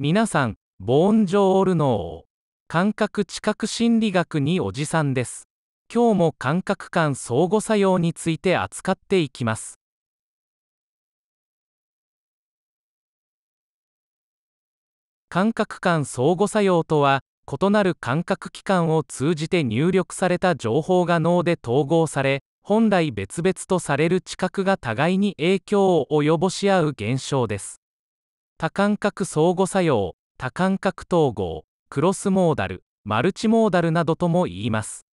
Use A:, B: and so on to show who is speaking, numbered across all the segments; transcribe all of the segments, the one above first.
A: 皆さん、ボーンジョールノー。感覚知覚心理学におじさんです。今日も感覚感相互作用について扱っていきます。感覚感相互作用とは、異なる感覚器官を通じて入力された情報が脳で統合され、本来別々とされる知覚が互いに影響を及ぼし合う現象です。多感覚相互作用多感覚統合クロスモーダルマルチモーダルなどとも言います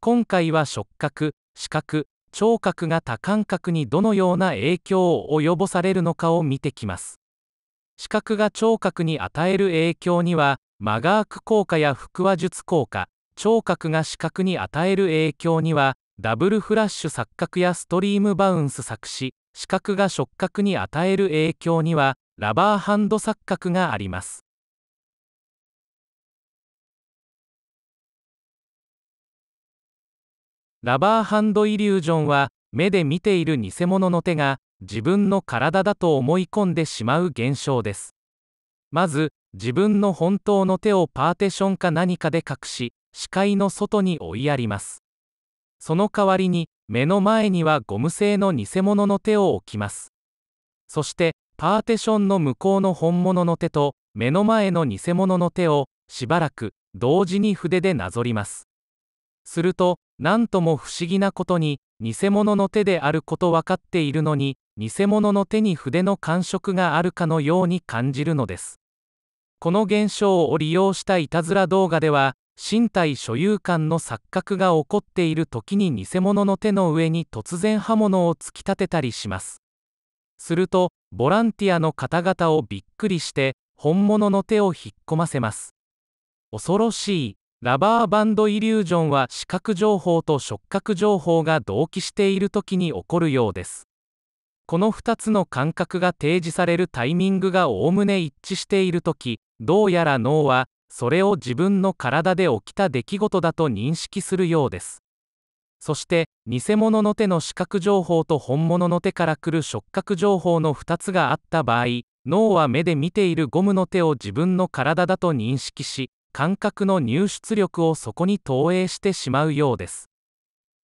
A: 今回は触覚視覚聴覚が多感覚にどのような影響を及ぼされるのかを見てきます視覚が聴覚に与える影響にはマガーク効果や腹話術効果聴覚が視覚に与える影響にはダブルフラッシュ錯覚やストリームバウンス作詞視覚が触覚に与える影響にはラバーハンド錯覚がありますラバーハンドイリュージョンは目で見ている偽物の手が自分の体だと思い込んでしまう現象ですまず自分の本当の手をパーティションか何かで隠し視界の外に追いやりますその代わりに目の前にはゴム製の偽物の手を置きますそしてパーテションの向こうの本物の手と目の前の偽物の手をしばらく同時に筆でなぞりますすると何とも不思議なことに偽物の手であること分かっているのに偽物の手に筆の感触があるかのように感じるのですこの現象を利用したいたずら動画では身体所有感の錯覚が起こっている時に偽物の手の上に突然刃物を突き立てたりしますするとボランティアの方々をびっくりして本物の手を引っ込ませます恐ろしいラバーバンドイリュージョンは視覚情報と触覚情報が同期している時に起こるようですこの2つの感覚が提示されるタイミングがおおむね一致している時どうやら脳はそれを自分の体で起きた出来事だと認識するようですそして偽物の手の視覚情報と本物の手から来る触覚情報の2つがあった場合脳は目で見ているゴムの手を自分の体だと認識し感覚の入出力をそこに投影してしまうようです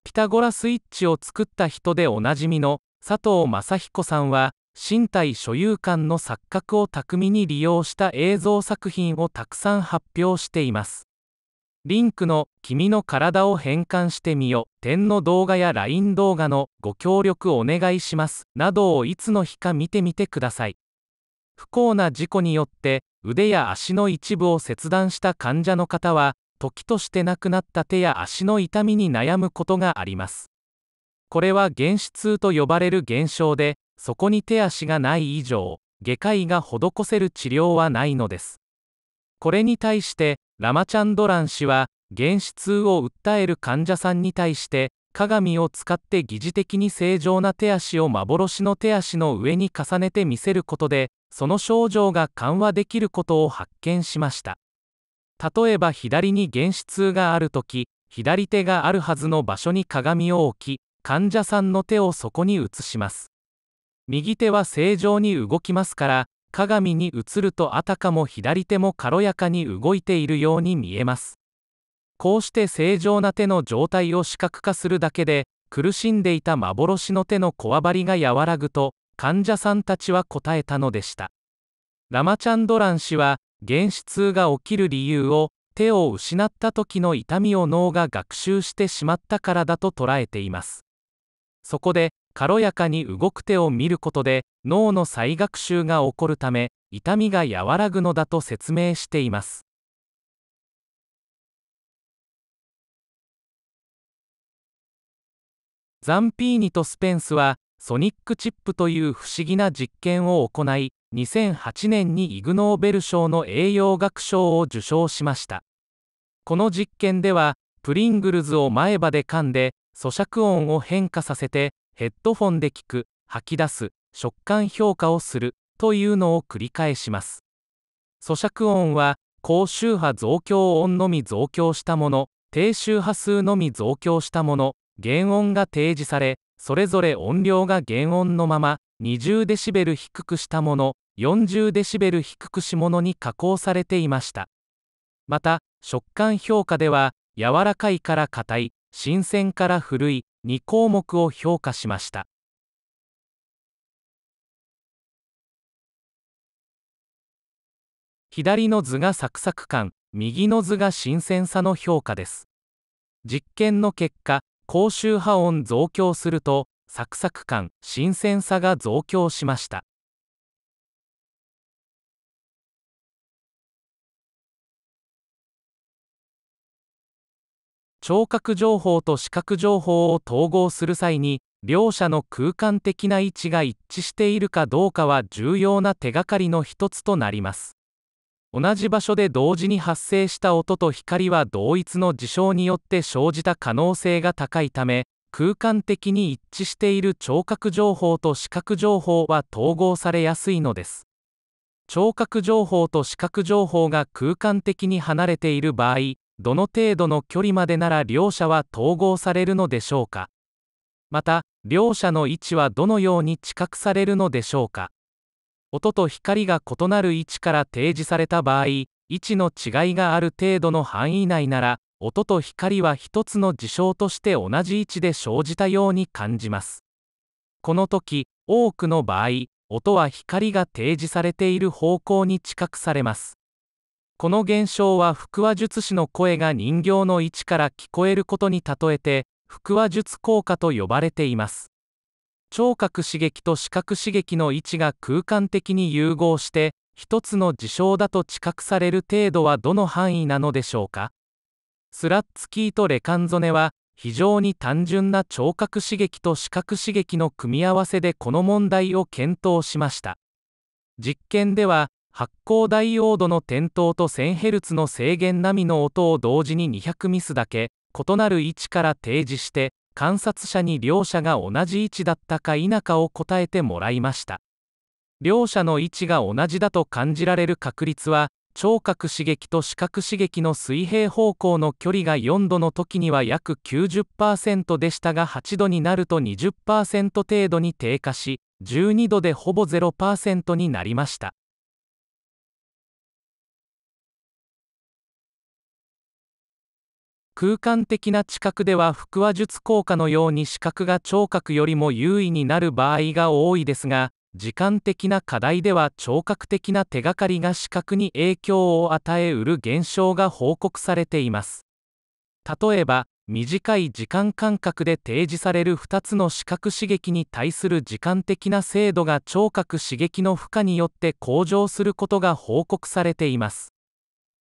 A: ピタゴラスイッチを作った人でおなじみの佐藤正彦さんは身体所有感の錯覚を巧みに利用した映像作品をたくさん発表していますリンクの「君の体を変換してみよ」点の動画や LINE 動画の「ご協力お願いします」などをいつの日か見てみてください不幸な事故によって腕や足の一部を切断した患者の方は時として亡くなった手や足の痛みに悩むことがありますこれは原始痛と呼ばれる現象でそこに手足がない以上外科医が施せる治療はないのですこれに対してラマチャンドラン氏は原子痛を訴える患者さんに対して鏡を使って疑似的に正常な手足を幻の手足の上に重ねて見せることでその症状が緩和できることを発見しました例えば左に原子痛がある時左手があるはずの場所に鏡を置き患者さんの手をそこに移します右手は正常に動きますから鏡に映るとあたかも左手も軽やかに動いているように見えますこうして正常な手の状態を視覚化するだけで苦しんでいた幻の手のこわばりが和らぐと患者さんたちは答えたのでしたラマチャンドラン氏は原始痛が起きる理由を手を失った時の痛みを脳が学習してしまったからだと捉えていますそこで軽やかに動く手を見ることで脳の再学習が起こるため痛みが和らぐのだと説明していますザンピーニとスペンスはソニックチップという不思議な実験を行い2008年にイグ・ノーベル賞の栄養学賞を受賞しましたこの実験ではプリングルズを前歯で噛んで咀嚼音を変化させてヘッドフォンで聞く吐き出す食感評価をするというのを繰り返します咀嚼音は高周波増強音のみ増強したもの低周波数のみ増強したもの原音が提示されそれぞれ音量が原音のまま20デシベル低くしたもの40デシベル低くしものに加工されていましたまた食感評価では柔らかいから硬い新鮮から古い2項目を評価しました。左の図がサクサク感、右の図が新鮮さの評価です。実験の結果、高周波音増強すると、サクサク感、新鮮さが増強しました。聴覚情報と視覚情報を統合する際に両者の空間的な位置が一致しているかどうかは重要な手がかりの一つとなります同じ場所で同時に発生した音と光は同一の事象によって生じた可能性が高いため空間的に一致している聴覚情報と視覚情報は統合されやすいのです聴覚情報と視覚情報が空間的に離れている場合どの程度の距離までなら両者は統合されるのでしょうかまた両者の位置はどのように知覚されるのでしょうか音と光が異なる位置から提示された場合位置の違いがある程度の範囲内なら音と光は一つの事象として同じ位置で生じたように感じますこの時多くの場合音は光が提示されている方向に知覚されますこの現象は腹話術師の声が人形の位置から聞こえることに例えて腹話術効果と呼ばれています聴覚刺激と視覚刺激の位置が空間的に融合して一つの事象だと知覚される程度はどの範囲なのでしょうかスラッツキーとレカンゾネは非常に単純な聴覚刺激と視覚刺激の組み合わせでこの問題を検討しました実験では発光ダイオードの点灯と 1000Hz の制限並みの音を同時に200ミスだけ異なる位置から提示して観察者に両者が同じ位置だったか否かを答えてもらいました両者の位置が同じだと感じられる確率は聴覚刺激と視覚刺激の水平方向の距離が4度の時には約90%でしたが8度になると20%程度に低下し12度でほぼ0%になりました空間的な知覚では腹話術効果のように視覚が聴覚よりも優位になる場合が多いですが時間的な課題では聴覚的な手がかりが視覚に影響を与えうる現象が報告されています例えば短い時間間隔で提示される2つの視覚刺激に対する時間的な精度が聴覚刺激の負荷によって向上することが報告されています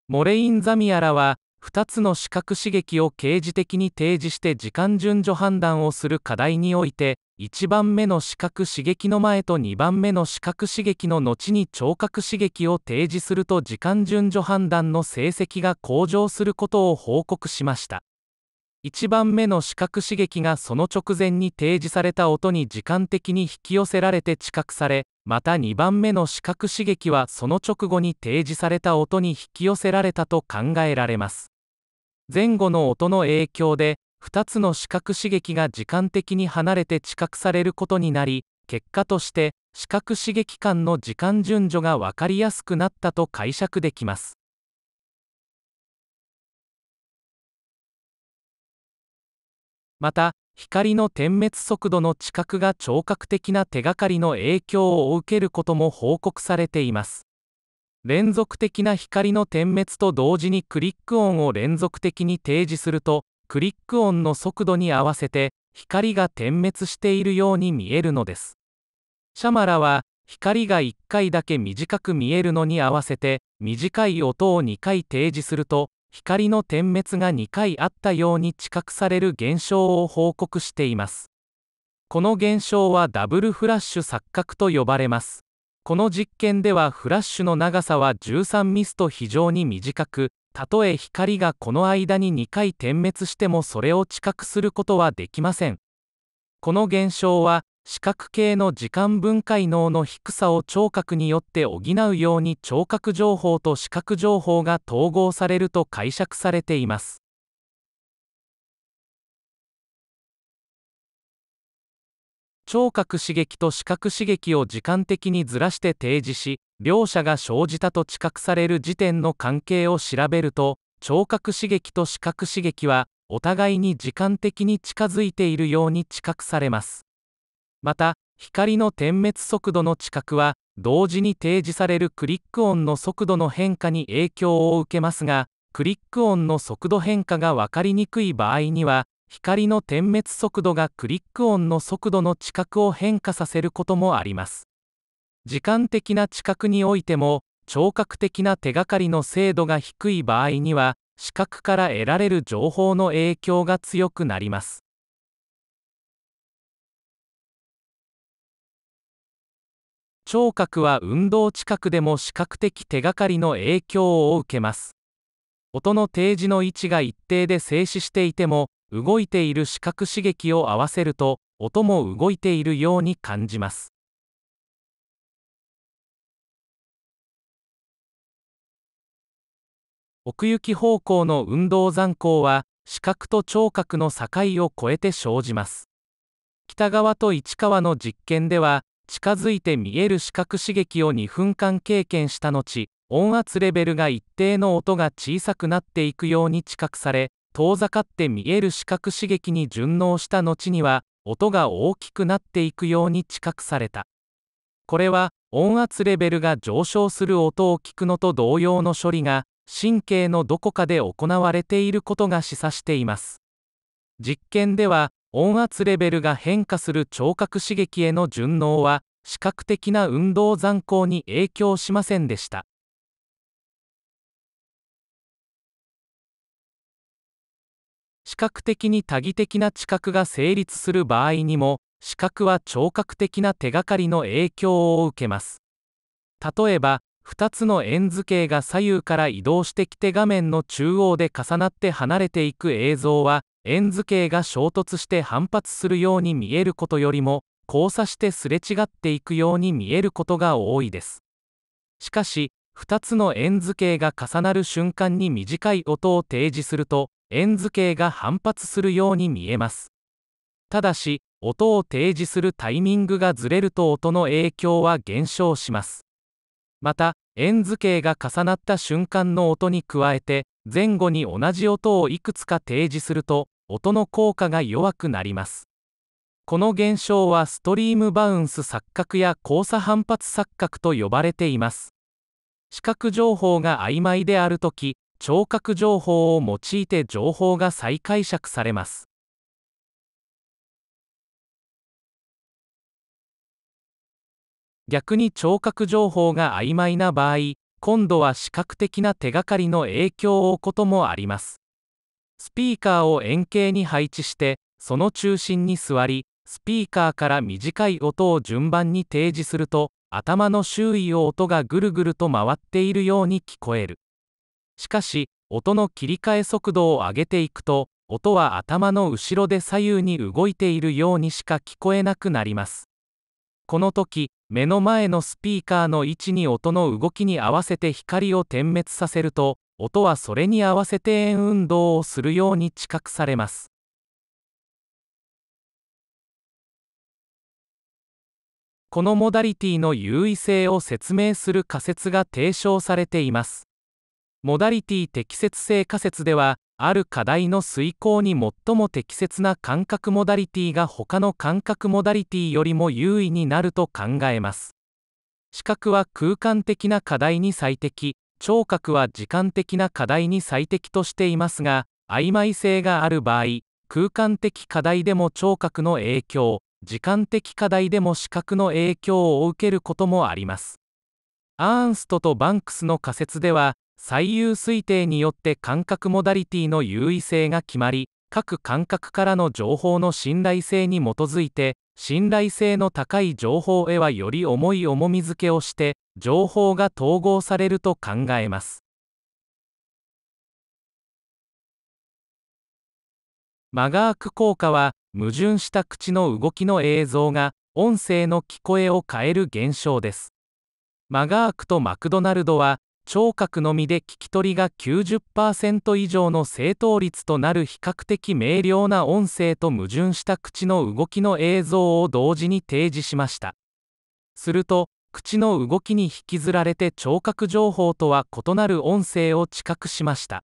A: モレイン・ザミアラは2つの視覚刺激を刑事的に提示して時間順序判断をする課題において1番目の視覚刺激の前と2番目の視覚刺激の後に聴覚刺激を提示すると時間順序判断の成績が向上することを報告しました1番目の視覚刺激がその直前に提示された音に時間的に引き寄せられて知覚されまた2番目の視覚刺激はその直後に提示された音に引き寄せられたと考えられます前後の音の影響で2つの視覚刺激が時間的に離れて知覚されることになり結果として視覚刺激間の時間順序が分かりやすくなったと解釈できますまた光の点滅速度の知覚が聴覚的な手がかりの影響を受けることも報告されています連続的な光の点滅と同時にクリック音を連続的に提示するとクリック音の速度に合わせて光が点滅しているように見えるのですシャマラは光が1回だけ短く見えるのに合わせて短い音を2回提示すると光の点滅が2回あったように知覚される現象を報告していますこの現象はダブルフラッシュ錯覚と呼ばれますこの実験ではフラッシュの長さは13ミスと非常に短くたとえ光がこの間に2回点滅してもそれを知覚することはできませんこの現象は視覚系の時間分解能の低さを聴覚によって補うように聴覚情報と視覚情報が統合されると解釈されています聴覚刺激と視覚刺激を時間的にずらして提示し両者が生じたと知覚される時点の関係を調べると聴覚刺激と視覚刺激はお互いに時間的に近づいているように知覚されますまた光の点滅速度の知覚は同時に提示されるクリック音の速度の変化に影響を受けますがクリック音の速度変化が分かりにくい場合には光の点滅速度がクリック音の速度の知覚を変化させることもあります時間的な知覚においても聴覚的な手がかりの精度が低い場合には視覚から得られる情報の影響が強くなります聴覚は運動近くでも視覚的手がかりの影響を受けます音の提示の位置が一定で静止していても動いている視覚刺激を合わせると音も動いているように感じます奥行き方向の運動残光は視覚と聴覚の境を越えて生じます北側と市川の実験では近づいて見える視覚刺激を2分間経験した後音圧レベルが一定の音が小さくなっていくように知覚され遠ざかって見える視覚刺激に順応した後には音が大きくなっていくように知覚されたこれは音圧レベルが上昇する音を聞くのと同様の処理が神経のどこかで行われていることが示唆しています実験では音圧レベルが変化する聴覚刺激への順応は視覚的な運動残光に影響しませんでした視覚的に多義的な知覚が成立する場合にも視覚は聴覚的な手がかりの影響を受けます例えば2つの円図形が左右から移動してきて画面の中央で重なって離れていく映像は円図形が衝突して反発するように見えることよりも交差してすれ違っていくように見えることが多いですしかし2つの円図形が重なる瞬間に短い音を提示すると円図形が反発するように見えますただし音を提示するタイミングがずれると音の影響は減少しますまた円図形が重なった瞬間の音に加えて前後に同じ音をいくつか提示すると音の効果が弱くなりますこの現象はストリームバウンス錯覚や交差反発錯覚と呼ばれています視覚情報が曖昧であるとき聴覚情報を用いて情報が再解釈されます逆に聴覚情報が曖昧な場合今度は視覚的な手がかりの影響を負うこともありますスピーカーを円形に配置してその中心に座りスピーカーから短い音を順番に提示すると頭の周囲を音がぐるぐると回っているように聞こえるしかし音の切り替え速度を上げていくと音は頭の後ろで左右に動いているようにしか聞こえなくなりますこの時目の前のスピーカーの位置に音の動きに合わせて光を点滅させると音はそれに合わせて円運動をするように知覚されますこのモダリティの優位性を説明する仮説が提唱されていますモダリティ適切性仮説ではある課題の遂行に最も適切な感覚モダリティが他の感覚モダリティよりも優位になると考えます視覚は空間的な課題に最適聴覚は時間的な課題に最適としていますが曖昧性がある場合空間的課題でも聴覚の影響時間的課題でも視覚の影響を受けることもありますアーンストとバンクスの仮説では最優推定によって感覚モダリティの優位性が決まり各感覚からの情報の信頼性に基づいて信頼性の高い情報へはより重い重みづけをして情報が統合されると考えますマガーク効果は矛盾した口の動きの映像が音声の聞こえを変える現象ですマガークとマクドナルドは聴覚のみで聞き取りが90%以上の正答率となる比較的明瞭な音声と矛盾した口の動きの映像を同時に提示しましたすると口の動きに引きずられて聴覚情報とは異なる音声を知覚しました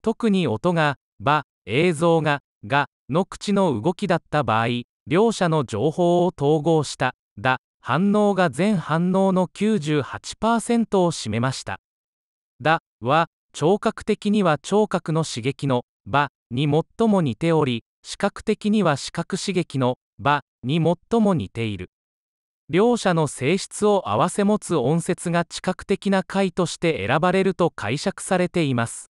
A: 特に音が「ば」映像が「が」の口の動きだった場合両者の情報を統合した「だ」反応が全反応の98%を占めましただは聴覚的には聴覚の刺激の場に最も似ており視覚的には視覚刺激の場に最も似ている両者の性質を併せ持つ音節が知覚的な解として選ばれると解釈されています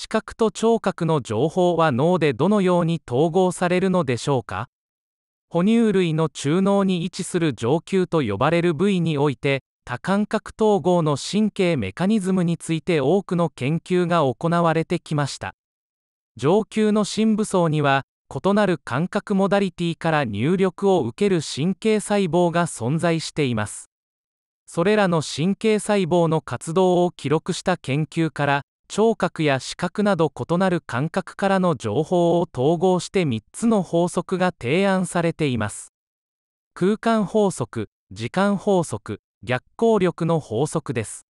A: 視覚と聴覚の情報は脳でどのように統合されるのでしょうか哺乳類の中脳に位置する上級と呼ばれる部位において多感覚統合の神経メカニズムについて多くの研究が行われてきました上級の深部層には異なる感覚モダリティから入力を受ける神経細胞が存在していますそれらの神経細胞の活動を記録した研究から聴覚や視覚など異なる感覚からの情報を統合して3つの法則が提案されています空間法則時間法則逆行力の法則です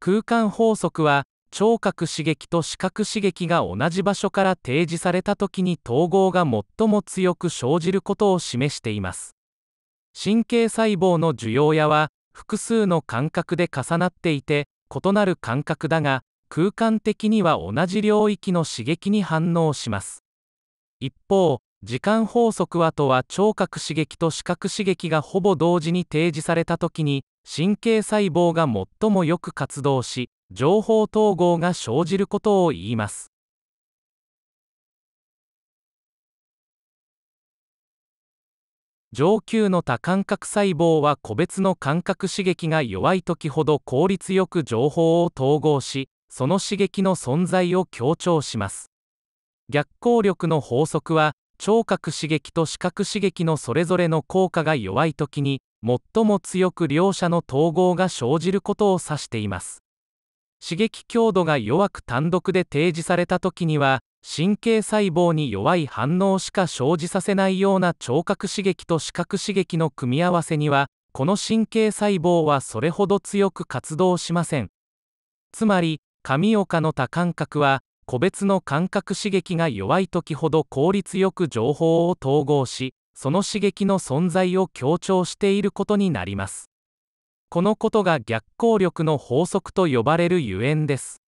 A: 空間法則は聴覚刺激と視覚刺激が同じ場所から提示された時に統合が最も強く生じることを示しています神経細胞の受容野は複数の感覚で重なっていて異なる感覚だが空間的には同じ領域の刺激に反応します一方時間法則はとは聴覚刺激と視覚刺激がほぼ同時に提示された時に神経細胞が最もよく活動し情報統合が生じることを言います上級の多感覚細胞は個別の感覚刺激が弱い時ほど効率よく情報を統合しその刺激の存在を強調します逆効力の法則は聴覚刺激と視覚刺激のそれぞれの効果が弱い時に最も強く両者の統合が生じることを指しています刺激強度が弱く単独で提示された時には神経細胞に弱い反応しか生じさせないような聴覚刺激と視覚刺激の組み合わせにはこの神経細胞はそれほど強く活動しませんつまり上岡の多感覚は個別の感覚刺激が弱い時ほど効率よく情報を統合しその刺激の存在を強調していることになりますこのことが逆効力の法則と呼ばれるゆえんです